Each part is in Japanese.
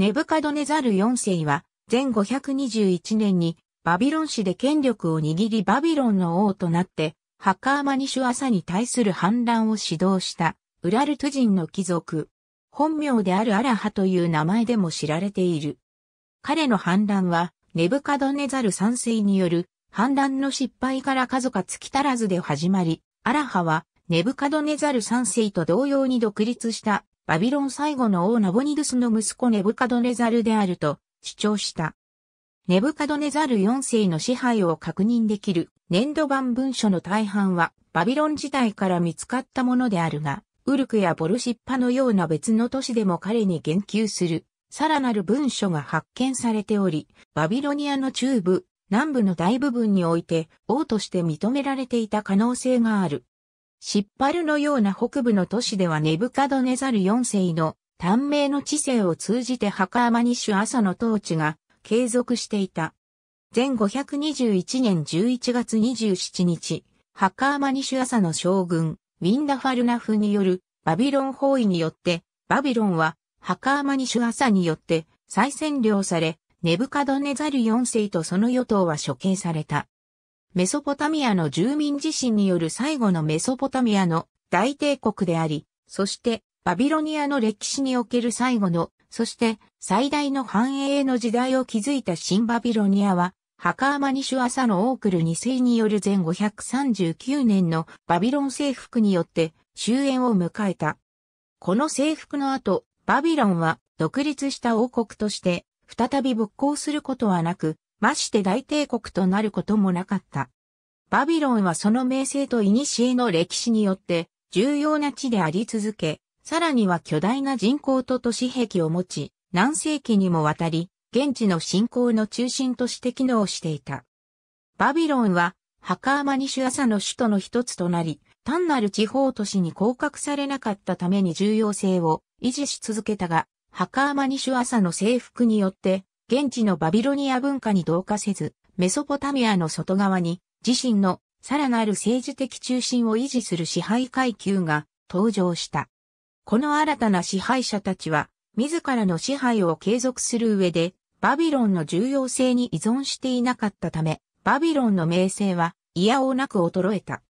ネブカドネザル4世は、前521年にバビロン市で権力を握りバビロンの王となって、ハカーマニシュアサに対する反乱を指導した、ウラルト人の貴族。本名であるアラハという名前でも知られている。彼の反乱は、ネブカドネザル3世による反乱の失敗から数か月足らずで始まり、アラハはネブカドネザル3世と同様に独立したバビロン最後の王ナボニルスの息子ネブカドネザルであると主張した。ネブカドネザル4世の支配を確認できる粘土版文書の大半はバビロン時代から見つかったものであるが、ウルクやボルシッパのような別の都市でも彼に言及する、さらなる文書が発見されており、バビロニアの中部、南部の大部分において王として認められていた可能性がある。シッパルのような北部の都市ではネブカドネザル4世の短命の知性を通じてハカーマニシュ朝の統治が継続していた。前521年11月27日、ハカーマニシュ朝の将軍、ウィンダファルナフによるバビロン包囲によって、バビロンはハカーマニシュ朝によって再占領され、ネブカドネザル4世とその与党は処刑された。メソポタミアの住民自身による最後のメソポタミアの大帝国であり、そしてバビロニアの歴史における最後の、そして最大の繁栄の時代を築いた新バビロニアは、ハカーマニシュアサのオークル2世による前539年のバビロン征服によって終焉を迎えた。この征服の後、バビロンは独立した王国として再び復興することはなく、まして大帝国となることもなかった。バビロンはその名声と古の歴史によって重要な地であり続け、さらには巨大な人口と都市壁を持ち、何世紀にもわたり、現地の信仰の中心として機能していた。バビロンは、ハカーマニシュアサの首都の一つとなり、単なる地方都市に降格されなかったために重要性を維持し続けたが、ハカーマニシュアサの征服によって現地のバビロニア文化に同化せず、メソポタミアの外側に自身のさらなる政治的中心を維持する支配階級が登場した。この新たな支配者たちは、自らの支配を継続する上で、バビロンの重要性に依存していなかったため、バビロンの名声は、いやおなく衰えた。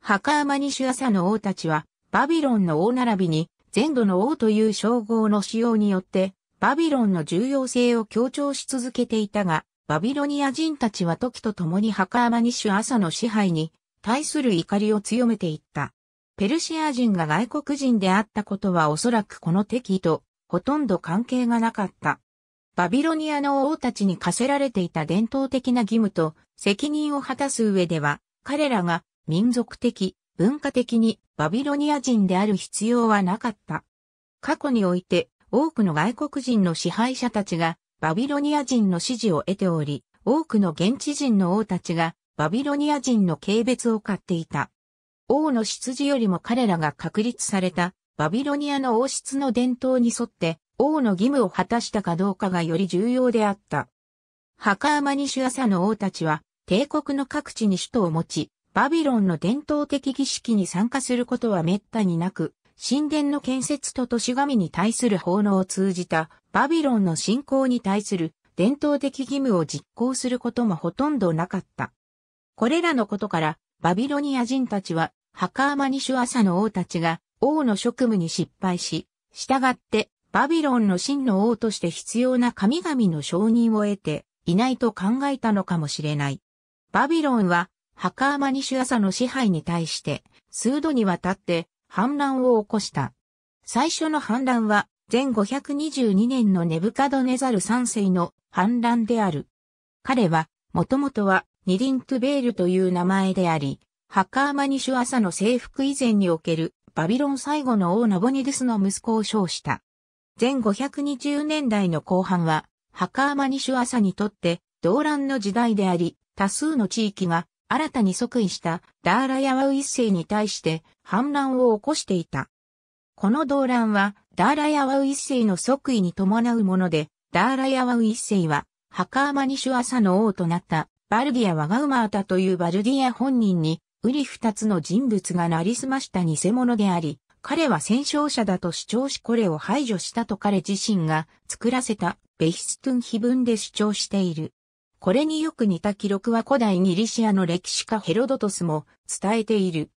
ハカーマニシュアサの王たちは、バビロンの王並びに、全土の王という称号の使用によって、バビロンの重要性を強調し続けていたが、バビロニア人たちは時と共にハカーマニシュ朝の支配に対する怒りを強めていった。ペルシア人が外国人であったことはおそらくこの敵意とほとんど関係がなかった。バビロニアの王たちに課せられていた伝統的な義務と責任を果たす上では、彼らが民族的、文化的にバビロニア人である必要はなかった。過去において多くの外国人の支配者たちがバビロニア人の支持を得ており、多くの現地人の王たちがバビロニア人の軽蔑を買っていた。王の出自よりも彼らが確立されたバビロニアの王室の伝統に沿って王の義務を果たしたかどうかがより重要であった。ハカーマニシュアサの王たちは帝国の各地に首都を持ち、バビロンの伝統的儀式に参加することは滅多になく、神殿の建設と都市神に対する奉納を通じたバビロンの信仰に対する伝統的義務を実行することもほとんどなかった。これらのことからバビロニア人たちはハカーマニシュアサの王たちが王の職務に失敗し、従ってバビロンの真の王として必要な神々の承認を得ていないと考えたのかもしれない。バビロンはハカーマニシュアサの支配に対して数度にわたって反乱を起こした。最初の反乱は、前522年のネブカドネザル3世の反乱である。彼は、もともとは、ニリントゥベールという名前であり、ハカーマニシュ朝の征服以前におけるバビロン最後の王ナボニデスの息子を称した。前520年代の後半は、ハカーマニシュ朝にとって動乱の時代であり、多数の地域が新たに即位したダーラヤワウ一世に対して反乱を起こしていた。この動乱はダーラヤワウ一世の即位に伴うもので、ダーラヤワウ一世はハカーマニシュアサの王となったバルディア・ワガウマータというバルディア本人に、ウリ二つの人物が成りすました偽物であり、彼は戦勝者だと主張しこれを排除したと彼自身が作らせたベヒストゥン碑文で主張している。これによく似た記録は古代ギリシアの歴史家ヘロドトスも伝えている。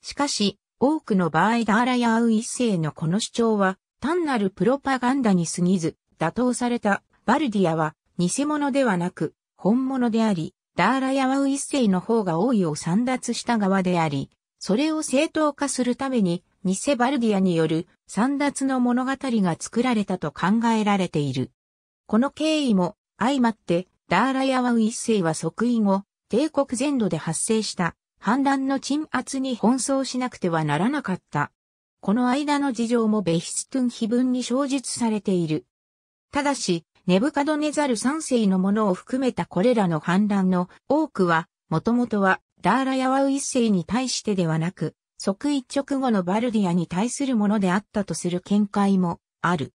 しかし、多くの場合ダーラヤアウ一世のこの主張は単なるプロパガンダに過ぎず、打倒されたバルディアは偽物ではなく本物であり、ダーラヤワウ一世の方が王位を散奪した側であり、それを正当化するために偽バルディアによる散奪の物語が作られたと考えられている。この経緯も相まってダーラヤワウ一世は即位後、帝国全土で発生した反乱の鎮圧に奔走しなくてはならなかった。この間の事情もベヒストゥン碑文に詳述されている。ただし、ネブカドネザル3世のものを含めたこれらの反乱の多くは、もともとはダーラヤワウ一世に対してではなく、即位直後のバルディアに対するものであったとする見解もある。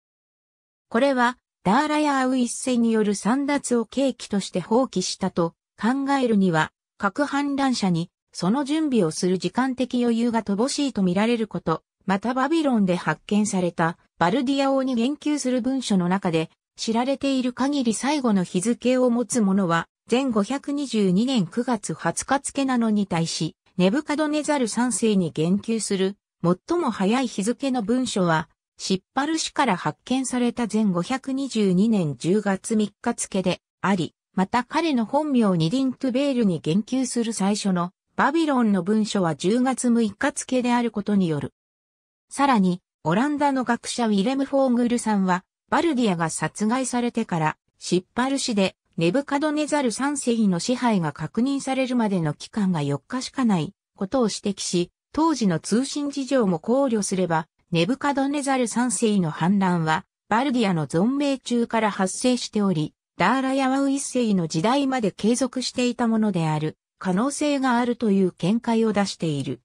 これはダーラヤーウ一世による散奪を契機として放棄したと考えるには、核反乱者にその準備をする時間的余裕が乏しいと見られること、またバビロンで発見されたバルディア王に言及する文書の中で知られている限り最後の日付を持つ者は前522年9月20日付なのに対し、ネブカドネザル3世に言及する最も早い日付の文書はシッパル市から発見された全522年10月3日付であり、また彼の本名にディントゥベールに言及する最初のバビロンの文書は10月6日付であることによる。さらに、オランダの学者ウィレム・フォーグルさんは、バルディアが殺害されてから、シッパル市で、ネブカドネザル3世の支配が確認されるまでの期間が4日しかないことを指摘し、当時の通信事情も考慮すれば、ネブカドネザル3世の反乱は、バルディアの存命中から発生しており、ダーラヤワウ一世の時代まで継続していたものである、可能性があるという見解を出している。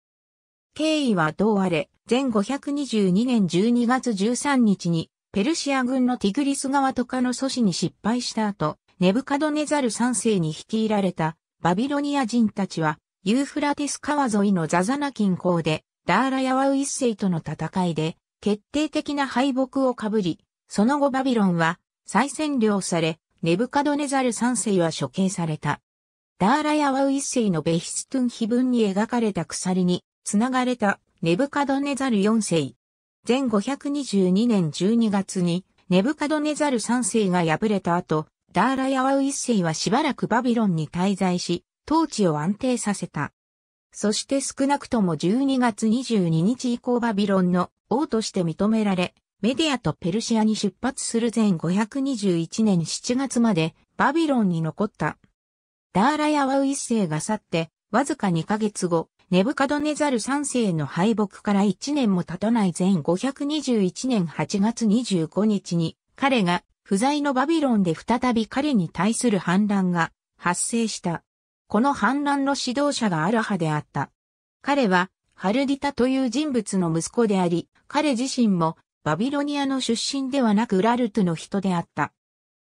経緯はどうあれ、前522年12月13日に、ペルシア軍のティグリス川とかの阻止に失敗した後、ネブカドネザル3世に率いられたバビロニア人たちは、ユーフラティス川沿いのザザナ近郊でダーラヤワウ一世との戦いで、決定的な敗北をかぶり、その後バビロンは再占領され、ネブカドネザル三世は処刑された。ダーラヤワウ一世のベヒストゥン碑文に描かれた鎖に繋がれたネブカドネザル四世。前522年12月にネブカドネザル三世が敗れた後、ダーラヤワウ一世はしばらくバビロンに滞在し、統治を安定させた。そして少なくとも12月22日以降バビロンの王として認められ、メディアとペルシアに出発する前521年7月までバビロンに残った。ダーラヤワウ一世が去って、わずか2ヶ月後、ネブカドネザル3世の敗北から1年も経たない前521年8月25日に、彼が不在のバビロンで再び彼に対する反乱が発生した。この反乱の指導者がアラハであった。彼は、ハルディタという人物の息子であり、彼自身もバビロニアの出身ではなくウラルトの人であった。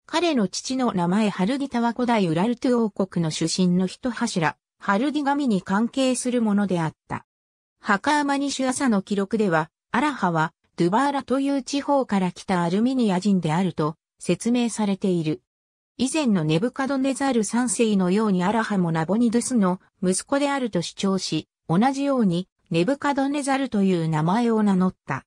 彼の父の名前ハルディタは古代ウラルト王国の出身の一柱、ハルディ神に関係するものであった。ハカーマニシュアサの記録では、アラハはドゥバーラという地方から来たアルミニア人であると説明されている。以前のネブカドネザル三世のようにアラハもナボニドゥスの息子であると主張し、同じようにネブカドネザルという名前を名乗った。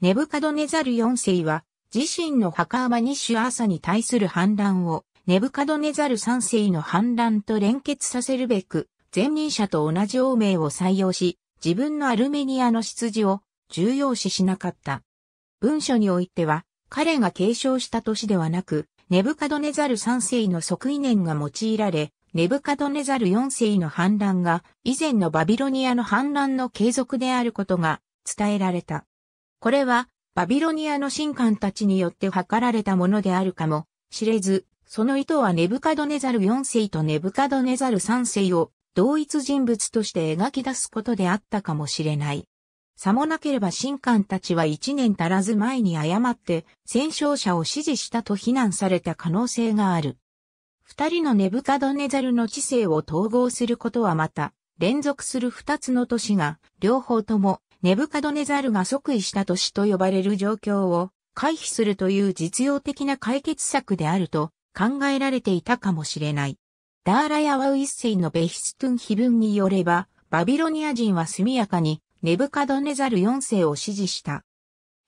ネブカドネザル四世は自身の墓場ニッシュアーサに対する反乱をネブカドネザル三世の反乱と連結させるべく、前任者と同じ王名を採用し、自分のアルメニアの出自を重要視しなかった。文書においては、彼が継承した年ではなく、ネブカドネザル3世の即位年が用いられ、ネブカドネザル4世の反乱が以前のバビロニアの反乱の継続であることが伝えられた。これはバビロニアの神官たちによって図られたものであるかも知れず、その意図はネブカドネザル4世とネブカドネザル3世を同一人物として描き出すことであったかもしれない。さもなければ神官たちは一年足らず前に誤って戦勝者を支持したと非難された可能性がある。二人のネブカドネザルの知性を統合することはまた、連続する二つの都市が、両方ともネブカドネザルが即位した都市と呼ばれる状況を回避するという実用的な解決策であると考えられていたかもしれない。ダーラヤワウ一世のベヒストゥン碑文によれば、バビロニア人は速やかにネブカドネザル4世を支持した。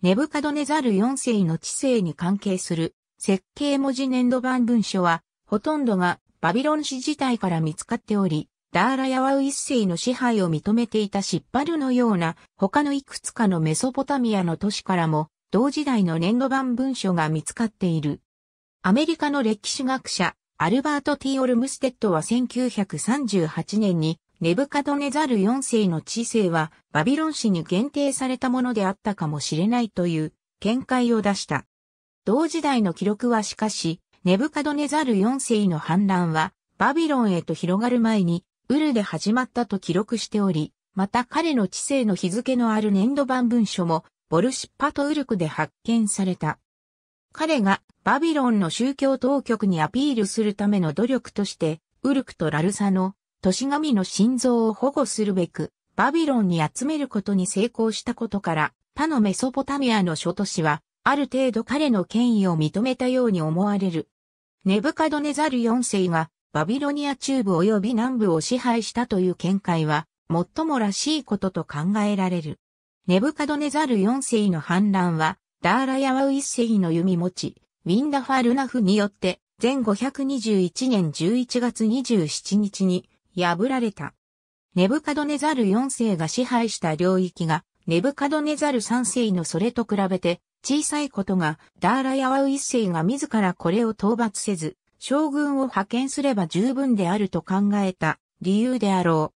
ネブカドネザル4世の知性に関係する設計文字粘土版文書は、ほとんどがバビロン史自体から見つかっており、ダーラヤワウ一世の支配を認めていたシッパルのような他のいくつかのメソポタミアの都市からも同時代の粘土版文書が見つかっている。アメリカの歴史学者アルバート・ティオルムステッドは1938年にネブカドネザル4世の知性はバビロン氏に限定されたものであったかもしれないという見解を出した。同時代の記録はしかし、ネブカドネザル4世の反乱はバビロンへと広がる前にウルで始まったと記録しており、また彼の知性の日付のある年度版文書もボルシッパとウルクで発見された。彼がバビロンの宗教当局にアピールするための努力として、ウルクとラルサの都市神の心臓を保護するべく、バビロンに集めることに成功したことから、他のメソポタミアの諸都市は、ある程度彼の権威を認めたように思われる。ネブカドネザル4世が、バビロニア中部及び南部を支配したという見解は、最もらしいことと考えられる。ネブカドネザル4世の反乱は、ダーラヤワウ1世の弓持ち、ウィンダファルナフによって、前521年11月27日に、破られた。ネブカドネザル4世が支配した領域が、ネブカドネザル3世のそれと比べて、小さいことが、ダーラヤワウ1世が自らこれを討伐せず、将軍を派遣すれば十分であると考えた理由であろ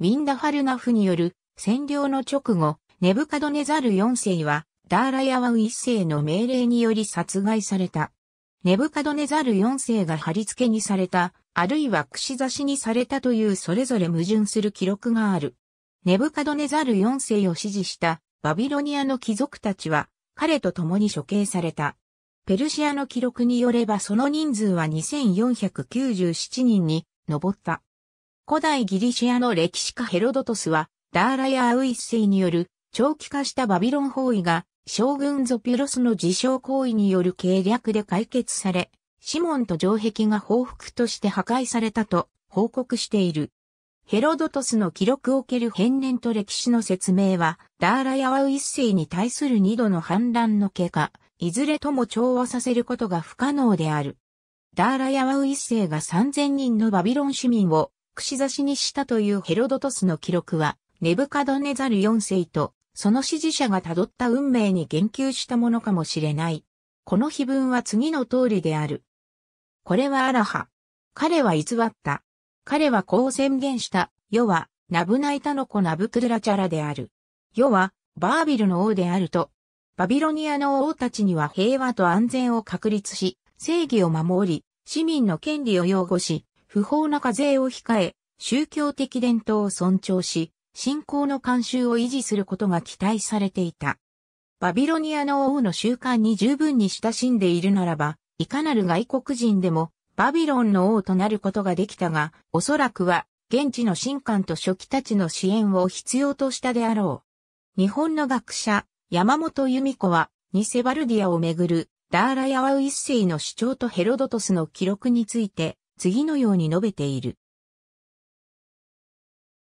う。ウィンダハルナフによる占領の直後、ネブカドネザル4世は、ダーラヤワウ1世の命令により殺害された。ネブカドネザル4世が貼り付けにされたあるいは串刺しにされたというそれぞれ矛盾する記録がある。ネブカドネザル4世を支持したバビロニアの貴族たちは彼と共に処刑された。ペルシアの記録によればその人数は2497人に上った。古代ギリシアの歴史家ヘロドトスはダーラやアウイス世による長期化したバビロン包囲が将軍ゾピュロスの自称行為による計略で解決され、シモンと城壁が報復として破壊されたと報告している。ヘロドトスの記録を受ける変年と歴史の説明は、ダーラヤワウ一世に対する二度の反乱の結果、いずれとも調和させることが不可能である。ダーラヤワウ一世が3000人のバビロン市民を串刺しにしたというヘロドトスの記録は、ネブカドネザル4世と、その支持者が辿った運命に言及したものかもしれない。この碑文は次の通りである。これはアラハ。彼は偽った。彼はこう宣言した。世は、ナブナイタノコナブクドラチャラである。世は、バービルの王であると。バビロニアの王たちには平和と安全を確立し、正義を守り、市民の権利を擁護し、不法な課税を控え、宗教的伝統を尊重し、信仰の慣習を維持することが期待されていた。バビロニアの王の習慣に十分に親しんでいるならば、いかなる外国人でもバビロンの王となることができたが、おそらくは現地の神官と初期たちの支援を必要としたであろう。日本の学者、山本由美子は、ニセバルディアをめぐるダーラヤワウ一世の主張とヘロドトスの記録について、次のように述べている。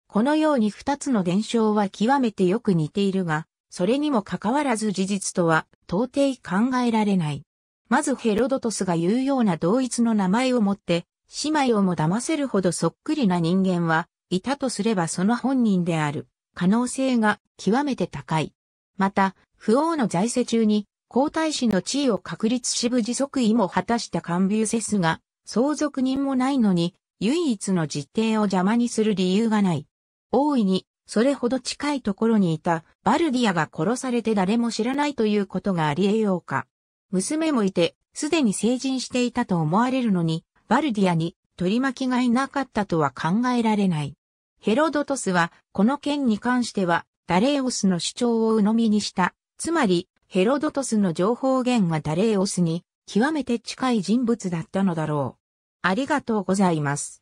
このように二つの伝承は極めてよく似ているが、それにもかかわらず事実とは到底考えられない。まずヘロドトスが言うような同一の名前をもって、姉妹をも騙せるほどそっくりな人間は、いたとすればその本人である、可能性が極めて高い。また、不王の在世中に、皇太子の地位を確立し無事即位も果たしたカンビューセスが、相続人もないのに、唯一の実定を邪魔にする理由がない。大いに、それほど近いところにいた、バルディアが殺されて誰も知らないということがあり得ようか。娘もいて、すでに成人していたと思われるのに、バルディアに取り巻きがいなかったとは考えられない。ヘロドトスは、この件に関しては、ダレーオスの主張を鵜呑みにした。つまり、ヘロドトスの情報源がダレーオスに、極めて近い人物だったのだろう。ありがとうございます。